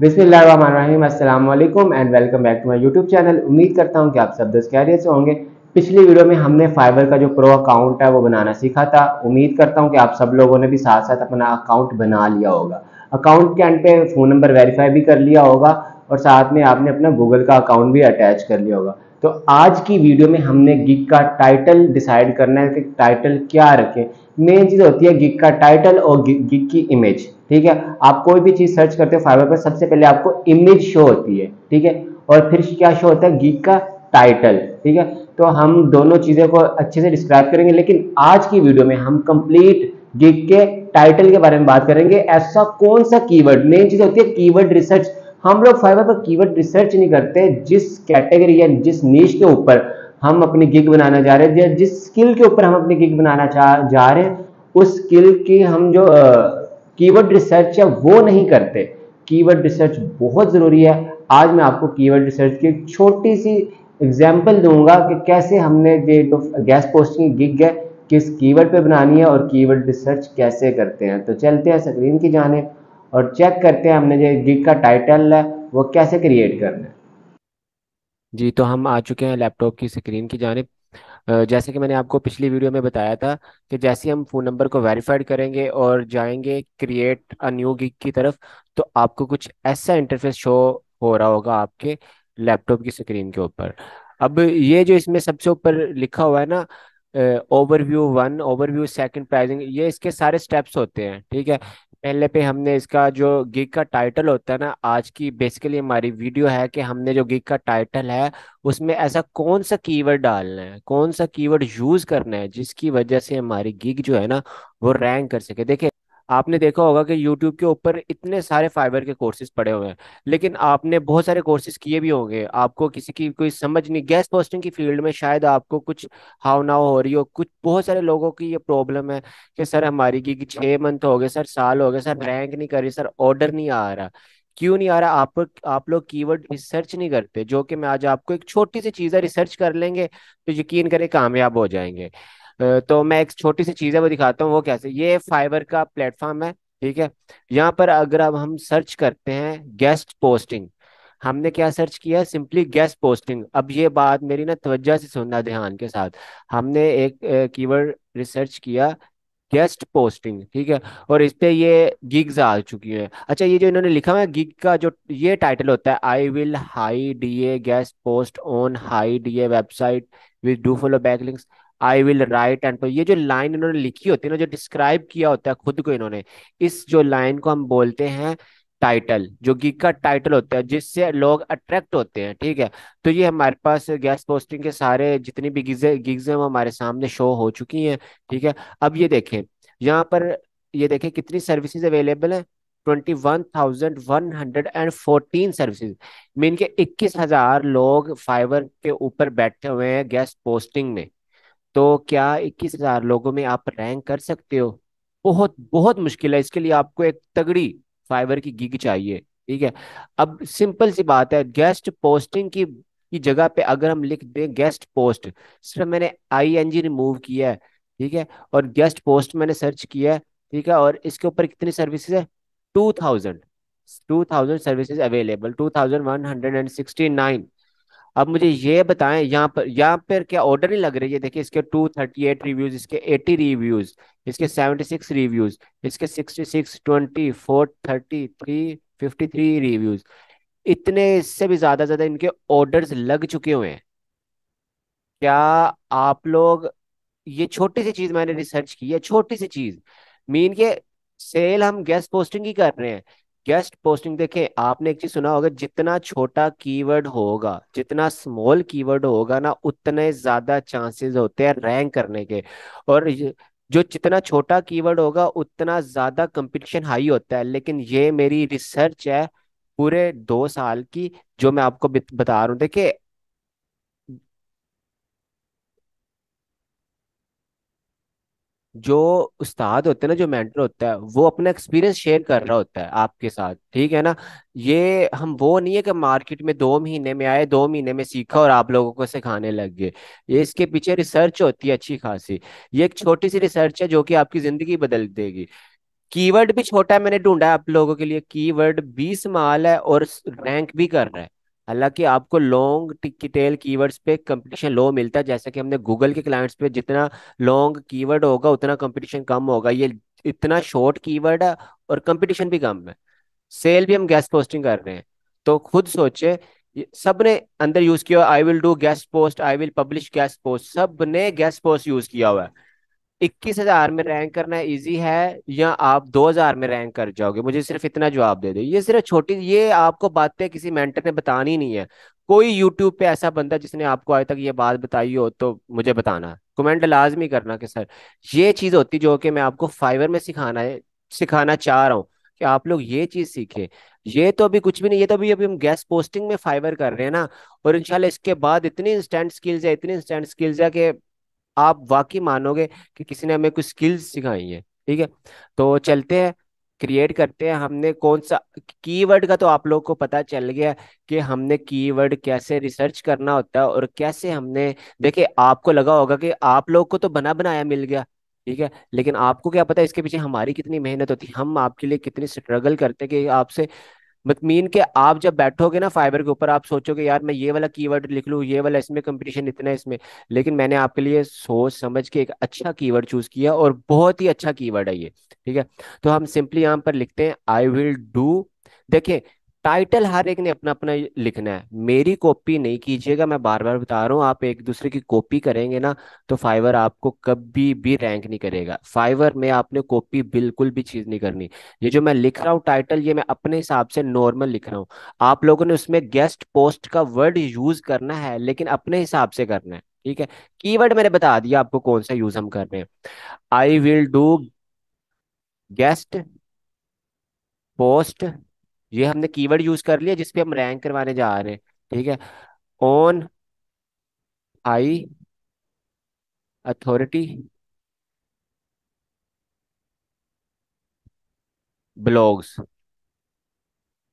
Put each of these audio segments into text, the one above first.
बिस्मिल्लाम असलम and welcome back to my YouTube channel उम्मीद करता हूँ कि आप सब दस कैरियर से होंगे पिछली वीडियो में हमने फाइबर का जो प्रो अकाउंट है वो बनाना सीखा था उम्मीद करता हूँ कि आप सब लोगों ने भी साथ साथ अपना अकाउंट बना लिया होगा अकाउंट के एंड पे फ़ोन नंबर वेरीफाई भी कर लिया होगा और साथ में आपने अपना गूगल का अकाउंट भी अटैच कर लिया होगा तो आज की वीडियो में हमने गिग का टाइटल डिसाइड करना है कि टाइटल क्या रखें मेन चीज़ होती है गिग का टाइटल और गिग की इमेज ठीक है आप कोई भी चीज़ सर्च करते हो फाइबर पर सबसे पहले आपको इमेज शो होती है ठीक है और फिर क्या शो होता है गीत का टाइटल ठीक है तो हम दोनों चीज़ों को अच्छे से डिस्क्राइब करेंगे लेकिन आज की वीडियो में हम कंप्लीट गीक के टाइटल के बारे में बात करेंगे ऐसा कौन सा कीवर्ड मेन चीज़ होती है कीवर्ड रिसर्च हम लोग फाइबर पर कीवर्ड रिसर्च नहीं करते जिस कैटेगरी या जिस नीच के ऊपर हम अपनी गिग बनाना चाह रहे हैं जिस स्किल के ऊपर हम अपनी गिग बनाना चाह जा रहे हैं उस स्किल की हम जो कीवर्ड रिसर्च है वो नहीं करते कीवर्ड रिसर्च बहुत ज़रूरी है आज मैं आपको कीवर्ड रिसर्च की छोटी सी एग्जाम्पल दूंगा कि कैसे हमने ये जो गैस पोस्टिंग गिग है किस कीवर्ड पे बनानी है और कीवर्ड रिसर्च कैसे करते हैं तो चलते हैं स्क्रीन की जाने और चेक करते हैं हमने जो गिग का टाइटल है वो कैसे क्रिएट करना है जी तो हम आ चुके हैं लैपटॉप की स्क्रीन की जाने जैसे कि मैंने आपको पिछली वीडियो में बताया था कि जैसे हम फ़ोन नंबर को वेरीफाइड करेंगे और जाएंगे क्रिएट अ न्यू गिग की तरफ तो आपको कुछ ऐसा इंटरफेस शो हो रहा होगा आपके लैपटॉप की स्क्रीन के ऊपर अब ये जो इसमें सबसे ऊपर लिखा हुआ है ना overview one overview second pricing ये इसके सारे स्टेप्स होते हैं ठीक है पहले पे हमने इसका जो गिग का टाइटल होता है ना आज की बेसिकली हमारी वीडियो है कि हमने जो गिग का टाइटल है उसमें ऐसा कौन सा कीवर्ड डालना है कौन सा कीवर्ड यूज करना है जिसकी वजह से हमारी गिग जो है ना वो रैंक कर सके देखिए आपने देखा होगा कि यूट्यूब के ऊपर इतने सारे फाइबर के कोर्सेज पड़े हुए हैं लेकिन आपने बहुत सारे कोर्सेज किए भी होंगे आपको किसी की कोई समझ नहीं गैस पोस्टिंग की फील्ड में शायद आपको कुछ हावना हो रही हो कुछ बहुत सारे लोगों की ये प्रॉब्लम है कि सर हमारी की छह मंथ हो गए सर साल हो गए सर रैंक नहीं कर रही सर ऑर्डर नहीं आ रहा क्यों नहीं आ रहा आप आप लोग कीवर्ड रिसर्च नहीं करते जो कि मैं आज आपको एक छोटी सी चीज़ है रिसर्च कर लेंगे तो यकीन करें कामयाब हो जाएंगे तो मैं एक छोटी सी चीज़ है वो दिखाता हूँ वो कैसे ये फाइबर का प्लेटफॉर्म है ठीक है यहाँ पर अगर अब हम सर्च करते हैं गेस्ट पोस्टिंग हमने क्या सर्च किया है सिंपली गेस्ट पोस्टिंग अब ये बात मेरी ना तवज्जा से सुनना ध्यान के साथ हमने एक कीवर्ड रिसर्च किया गेस्ट पोस्टिंग ठीक है और इस पे ये गिग्स आ चुकी है अच्छा ये जो इन्होंने लिखा हुआ है गिग का जो ये टाइटल होता है I will high D A guest post on high D A website with do follow back links I will write and तो ये जो लाइन इन्होंने लिखी होती है ना जो डिस्क्राइब किया होता है खुद को इन्होंने इस जो लाइन को हम बोलते हैं टाइटल जो गीत का टाइटल होता है जिससे लोग अट्रैक्ट होते हैं ठीक है तो ये हमारे पास गैस पोस्टिंग के सारे जितनी भी गिग्स गिग्स हैं वो हमारे सामने शो हो चुकी हैं ठीक है अब ये देखें यहाँ पर ये देखें कितनी सर्विसेज अवेलेबल हैं twenty one thousand one hundred and fourteen services mean के इक्कीस हजार लोग फाइबर के ऊपर बैठे हुए हैं गैस पोस्टिंग में तो क्या इक्कीस हजार लोगों में आप रैंक कर सकते हो बहुत बहुत मुश्किल है इसके लिए आपको एक तगड़ी फाइबर की गिग चाहिए ठीक है अब सिंपल सी बात है गेस्ट पोस्टिंग की की जगह पे अगर हम लिख दें गेस्ट पोस्ट सिर्फ मैंने आई एन जी रिमूव किया है ठीक है और गेस्ट पोस्ट मैंने सर्च किया है ठीक है और इसके ऊपर कितनी सर्विसेज है two thousand two thousand services available two thousand one hundred and sixty nine अब मुझे ये बताएं यहाँ पर यहाँ पर क्या ऑर्डर ही लग रही है देखिए इसके 238 रिव्यूज इसके 80 रिव्यूज इसके 76 रिव्यूज इसके 66 24 33 थ्री रिव्यूज इतने इससे भी ज्यादा ज्यादा इनके ऑर्डर्स लग चुके हुए हैं क्या आप लोग ये छोटी सी चीज मैंने रिसर्च की है छोटी सी चीज मीन के सेल हम गेस्ट पोस्टिंग ही कर रहे हैं गेस्ट पोस्टिंग देखें आपने एक चीज सुना होगा जितना छोटा कीवर्ड होगा जितना स्मॉल कीवर्ड होगा ना उतने ज्यादा चांसेस होते हैं रैंक करने के और जो जितना छोटा कीवर्ड होगा उतना ज्यादा कंपटीशन हाई होता है लेकिन ये मेरी रिसर्च है पूरे दो साल की जो मैं आपको बता रहा हूँ देखिये जो उस्ताद होते हैं ना जो मेंटर होता है वो अपना एक्सपीरियंस शेयर कर रहा होता है आपके साथ ठीक है ना ये हम वो नहीं है कि मार्केट में दो महीने में आए दो महीने में सीखा और आप लोगों को सिखाने लग गए ये इसके पीछे रिसर्च होती है अच्छी खासी ये एक छोटी सी रिसर्च है जो कि आपकी जिंदगी बदल देगी कीवर्ड भी छोटा है मैंने ढूंढा है आप लोगों के लिए कीवर्ड भी माल है और रैंक भी कर रहा है हालांकि आपको लॉन्ग की टेल कीवर्ड्स पे कंपटीशन लो मिलता है जैसे कि हमने गूगल के क्लाइंट्स पे जितना लॉन्ग कीवर्ड होगा उतना कंपटीशन कम होगा ये इतना शॉर्ट कीवर्ड है और कंपटीशन भी कम है सेल भी हम गैस पोस्टिंग कर रहे हैं तो खुद सोचे सब ने अंदर यूज किया I will do guest post I will publish guest post सब ने गैस पोस्ट यूज किया हुआ है इक्कीस हजार में रैंक करना इजी है या आप दो हजार में रैंक कर जाओगे मुझे सिर्फ इतना जवाब दे दो ये सिर्फ छोटी ये आपको बातें किसी मेंटर ने बतानी नहीं है कोई यूट्यूब पे ऐसा बंदा जिसने आपको आज तक ये बात बताई हो तो मुझे बताना कमेंट लाजमी करना कि सर ये चीज होती जो कि मैं आपको फाइवर में सिखाना है सिखाना चाह रहा हूँ कि आप लोग ये चीज सीखे ये तो अभी कुछ भी नहीं ये तो अभी अभी हम गैस पोस्टिंग में फाइवर कर रहे हैं ना और इंशाल्लाह इसके बाद इतनी इंस्टेंट स्किल्स है इतनी इंस्टेंट स्किल्स है कि आप वाकई मानोगे कि किसी ने हमें कुछ स्किल्स सिखाई है ठीक है तो चलते हैं क्रिएट करते हैं हमने कौन सा कीवर्ड का तो आप लोग को पता चल गया कि हमने कीवर्ड कैसे रिसर्च करना होता है और कैसे हमने देखिए आपको लगा होगा कि आप लोग को तो बना बनाया मिल गया ठीक है लेकिन आपको क्या पता है इसके पीछे हमारी कितनी मेहनत होती है हम आपके लिए कितनी स्ट्रगल करते हैं कि आपसे बट मीन के आप जब बैठोगे ना फाइबर के ऊपर आप सोचोगे यार मैं ये वाला कीवर्ड लिख लूँ ये वाला इसमें कंपटीशन इतना है इसमें लेकिन मैंने आपके लिए सोच समझ के एक अच्छा कीवर्ड चूज किया और बहुत ही अच्छा कीवर्ड है ये ठीक है तो हम सिंपली यहाँ पर लिखते हैं आई विल डू देखिये टाइटल हर एक ने अपना अपना लिखना है मेरी कॉपी नहीं कीजिएगा मैं बार बार बता रहा हूँ आप एक दूसरे की कॉपी करेंगे ना तो फाइवर आपको कभी भी रैंक नहीं करेगा फाइवर में आपने कॉपी बिल्कुल भी चीज नहीं करनी ये जो मैं लिख रहा हूँ टाइटल ये मैं अपने हिसाब से नॉर्मल लिख रहा हूँ आप लोगों ने उसमें गेस्ट पोस्ट का वर्ड यूज करना है लेकिन अपने हिसाब से करना है ठीक है की मैंने बता दिया आपको कौन सा यूज हम कर रहे हैं I will do guest post ये हमने कीवर्ड यूज कर लिया जिसपे हम रैंक करवाने जा रहे हैं ठीक है ऑन आई अथॉरिटी ब्लॉग्स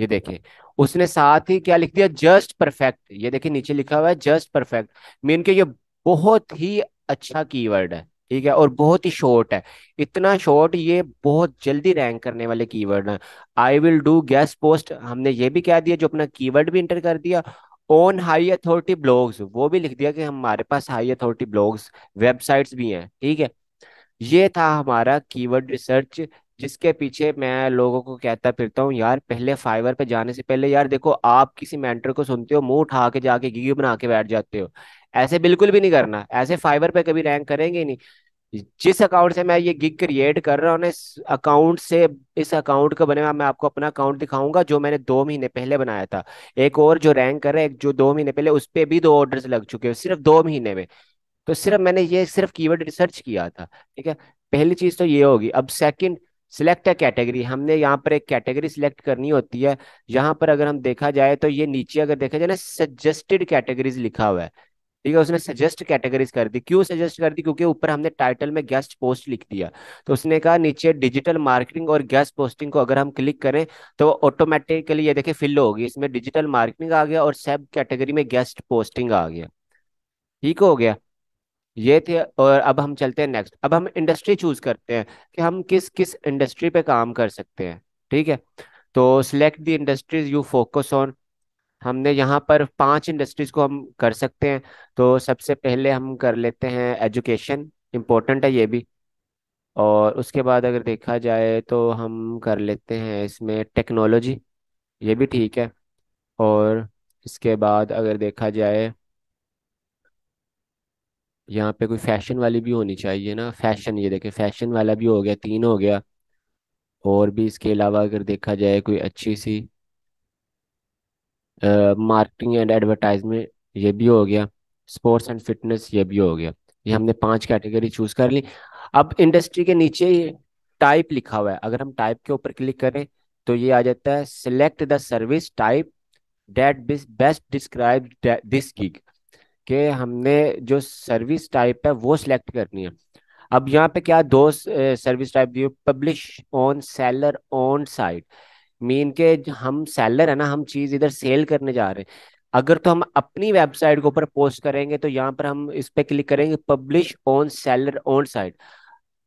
ये देखिए उसने साथ ही क्या लिख दिया जस्ट परफेक्ट ये देखिए नीचे लिखा हुआ है जस्ट परफेक्ट मीन के ये बहुत ही अच्छा कीवर्ड है ठीक है और बहुत ही शॉर्ट है इतना शॉर्ट ये बहुत जल्दी रैंक करने वाले कीवर्ड हैं I will do guest post हमने ये भी कह दिया जो अपना कीवर्ड भी इंटर कर दिया ऑन हाई अथॉरिटी ब्लॉग्स वो भी लिख दिया कि हमारे पास हाई अथॉरिटी ब्लॉग्स वेबसाइट्स भी हैं ठीक है ये था हमारा कीवर्ड रिसर्च जिसके पीछे मैं लोगों को कहता फिरता हूँ यार पहले फाइवर पे जाने से पहले यार देखो आप किसी मेंटर को सुनते हो मुंह उठा के जाके गिगी बना के बैठ जाते हो ऐसे बिल्कुल भी नहीं करना ऐसे फाइवर पे कभी रैंक करेंगे नहीं जिस अकाउंट से मैं ये गिग क्रिएट कर रहा हूँ इस अकाउंट से इस अकाउंट का बने हुआ मैं आपको अपना अकाउंट दिखाऊंगा जो मैंने दो महीने पहले बनाया था एक और जो रैंक कर रहा है जो दो महीने पहले उस पर भी दो ऑर्डर्स लग चुके हैं सिर्फ दो महीने में तो सिर्फ मैंने ये सिर्फ कीवर्ड रिसर्च किया था ठीक है पहली चीज तो ये होगी अब सेकेंड सिलेक्ट है कैटेगरी हमने यहाँ पर एक कैटेगरी सिलेक्ट करनी होती है यहाँ पर अगर हम देखा जाए तो ये नीचे अगर देखा जाए ना सजेस्टेड कैटेगरीज लिखा हुआ है ठीक है उसने सजेस्ट कैटेगरीज कर दी क्यों सजेस्ट कर दी क्योंकि ऊपर हमने टाइटल में गेस्ट पोस्ट लिख दिया तो उसने कहा नीचे डिजिटल मार्केटिंग और गेस्ट पोस्टिंग को अगर हम क्लिक करें तो ऑटोमेटिकली ये देखिए फिल होगी इसमें डिजिटल मार्केटिंग आ गया और सब कैटेगरी में गेस्ट पोस्टिंग आ गया ठीक हो गया ये थे और अब हम चलते हैं नेक्स्ट अब हम इंडस्ट्री चूज करते हैं कि हम किस किस इंडस्ट्री पे काम कर सकते हैं ठीक है तो select the industries you focus on हमने यहाँ पर पांच इंडस्ट्रीज को हम कर सकते हैं तो सबसे पहले हम कर लेते हैं एजुकेशन इम्पोर्टेंट है ये भी और उसके बाद अगर देखा जाए तो हम कर लेते हैं इसमें टेक्नोलॉजी ये भी ठीक है और इसके बाद अगर देखा जाए यहाँ पे कोई फैशन वाली भी होनी चाहिए ना फैशन ये देखें फैशन वाला भी हो गया तीन हो गया और भी इसके अलावा अगर देखा जाए कोई अच्छी सी मार्केटिंग एंड एडवर्टाइजमेंट ये भी हो गया स्पोर्ट्स एंड फिटनेस ये भी हो गया ये हमने पांच कैटेगरी चूज कर ली अब इंडस्ट्री के नीचे ये टाइप लिखा हुआ है अगर हम टाइप के ऊपर क्लिक करें तो ये आ जाता है select the service type that best describe this gig के हमने जो सर्विस टाइप है वो सिलेक्ट करनी है अब यहाँ पे क्या दो सर्विस टाइप दिए publish on seller on site main के हम सेलर है ना हम चीज इधर सेल करने जा रहे हैं अगर तो हम अपनी वेबसाइट के ऊपर पोस्ट करेंगे तो यहाँ पर हम इस पर क्लिक करेंगे publish on seller on site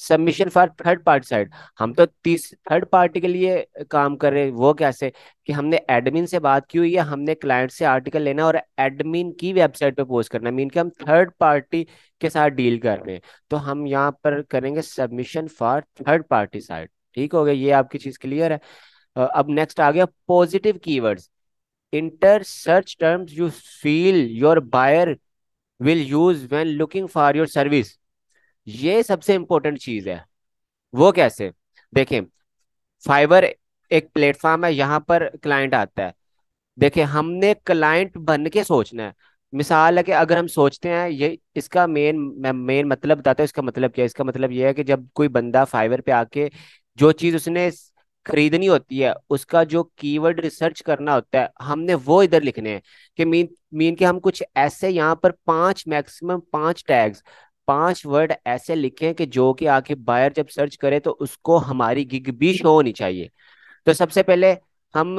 submission for third party site हम तो तीस थर्ड पार्टी के लिए काम कर रहे हैं वो कैसे कि हमने एडमिन से बात की हुई है हमने क्लाइंट से आर्टिकल लेना और एडमिन की वेबसाइट पे पोस्ट करना मीन कि हम थर्ड पार्टी के साथ डील कर रहे हैं तो हम यहाँ पर करेंगे submission for third party site ठीक हो गया ये आपकी चीज़ क्लियर है Uh, अब नेक्स्ट आ गया positive keywords enter search terms you feel your buyer will use when looking for your service ये सबसे इंपॉर्टेंट चीज है वो कैसे देखें फाइबर एक प्लेटफॉर्म है यहाँ पर क्लाइंट आता है देखें हमने क्लाइंट बन के सोचना है मिसाल है कि अगर हम सोचते हैं ये इसका मेन मैं मेन मतलब बताता हूँ इसका मतलब क्या है इसका मतलब ये है कि जब कोई बंदा फाइबर पे आके जो चीज़ उसने खरीदनी होती है उसका जो कीवर्ड रिसर्च करना होता है हमने वो इधर लिखने हैं कि मीन मीन के हम कुछ ऐसे यहाँ पर पांच मैक्सिमम पांच टैग्स पांच वर्ड ऐसे लिखे हैं कि जो कि आके बायर जब सर्च करे तो उसको हमारी गिग भी शो होनी चाहिए तो सबसे पहले हम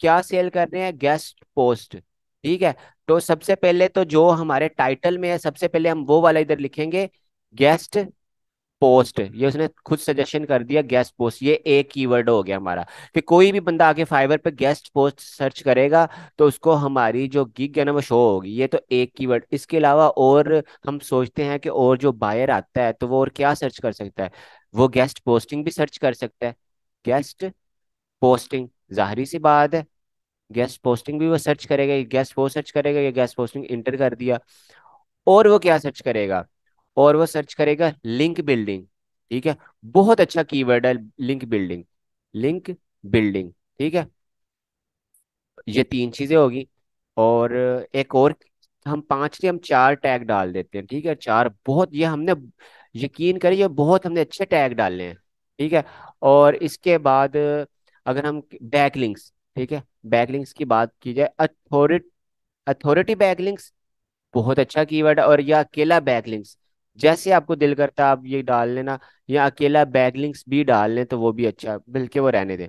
क्या सेल कर रहे हैं गेस्ट पोस्ट ठीक है तो सबसे पहले तो जो हमारे टाइटल में है सबसे पहले हम वो वाला इधर लिखेंगे गेस्ट पोस्ट ये उसने खुद सजेशन कर दिया गेस्ट पोस्ट ये एक कीवर्ड हो गया हमारा कि कोई भी बंदा आके फाइवर पे गेस्ट पोस्ट सर्च करेगा तो उसको हमारी जो गिग है ना वो शो होगी ये तो एक कीवर्ड इसके अलावा और हम सोचते हैं कि और जो बायर आता है तो वो और क्या सर्च कर सकता है वो गेस्ट पोस्टिंग भी सर्च कर सकता है गेस्ट पोस्टिंग जाहरी सी बात है गेस्ट पोस्टिंग भी वो सर्च करेगा गेस्ट पोस्ट सर्च करेगा या गेस्ट पोस्टिंग इंटर कर दिया और वो क्या सर्च करेगा और वो सर्च करेगा लिंक बिल्डिंग ठीक है बहुत अच्छा कीवर्ड है लिंक बिल्डिंग लिंक बिल्डिंग ठीक है ये तीन चीजें होगी और एक और हम पांच से हम चार टैग डाल देते हैं ठीक है चार बहुत ये हमने यकीन करिए बहुत हमने अच्छे टैग डाले हैं ठीक है और इसके बाद अगर हम बैकलिंक्स ठीक है बैकलिंक्स की बात की जाए अथॉरिटी अथॉरिटी बैकलिंक्स बहुत अच्छा कीवर्ड है और यह अकेला बैकलिंक्स जैसे आपको दिल करता है आप ये डाल लेना या अकेला बैक लिंक्स भी डाल लें तो वो भी अच्छा बल्कि वो रहने दें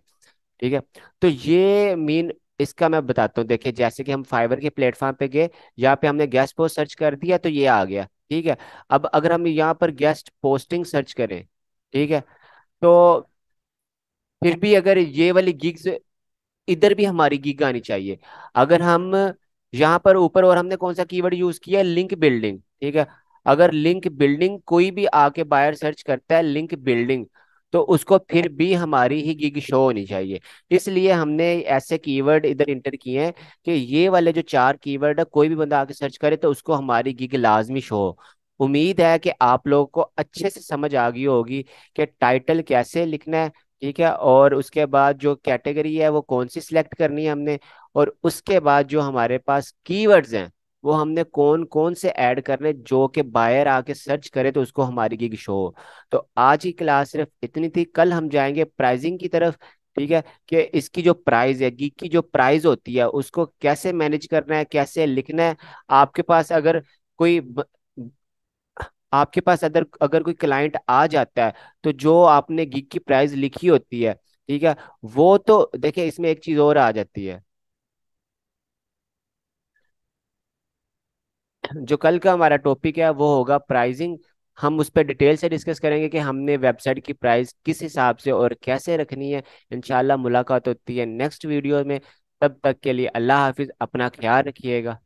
ठीक है तो ये मेन इसका मैं बताता हूँ देखिए जैसे कि हम फाइबर के प्लेटफॉर्म पे गए यहाँ पे हमने गेस्ट पोस्ट सर्च कर दिया तो ये आ गया ठीक है अब अगर हम यहाँ पर गेस्ट पोस्टिंग सर्च करें ठीक है तो फिर भी अगर ये वाली गिग्स इधर भी हमारी गिग आनी चाहिए अगर हम यहाँ पर ऊपर और हमने कौन सा कीवर्ड यूज किया लिंक बिल्डिंग ठीक है अगर लिंक बिल्डिंग कोई भी आके बायर सर्च करता है लिंक बिल्डिंग तो उसको फिर भी हमारी ही गिग शो होनी चाहिए इसलिए हमने ऐसे कीवर्ड इधर इंटर किए हैं कि ये वाले जो चार कीवर्ड है कोई भी बंदा आके सर्च करे तो उसको हमारी गिग लाजमी शो हो उम्मीद है कि आप लोगों को अच्छे से समझ आ गई होगी कि टाइटल कैसे लिखना है ठीक है और उसके बाद जो कैटेगरी है वो कौन सी सिलेक्ट करनी है हमने और उसके बाद जो हमारे पास कीवर्ड्स हैं वो हमने कौन कौन से ऐड करने जो कि बायर आके सर्च करे तो उसको हमारी गिग शो तो आज की क्लास सिर्फ इतनी थी कल हम जाएंगे प्राइजिंग की तरफ ठीक है कि इसकी जो प्राइस है गिग की जो प्राइस होती है उसको कैसे मैनेज करना है कैसे लिखना है आपके पास अगर कोई आपके पास अगर अगर कोई क्लाइंट आ जाता है तो जो आपने गिग की प्राइस लिखी होती है ठीक है वो तो देखिए इसमें एक चीज और आ जाती है जो कल का हमारा टॉपिक है वो होगा प्राइसिंग हम उस पर डिटेल से डिस्कस करेंगे कि हमने वेबसाइट की प्राइस किस हिसाब से और कैसे रखनी है इनशाला मुलाकात होती है नेक्स्ट वीडियो में तब तक के लिए अल्लाह हाफिज़ अपना ख्याल रखिएगा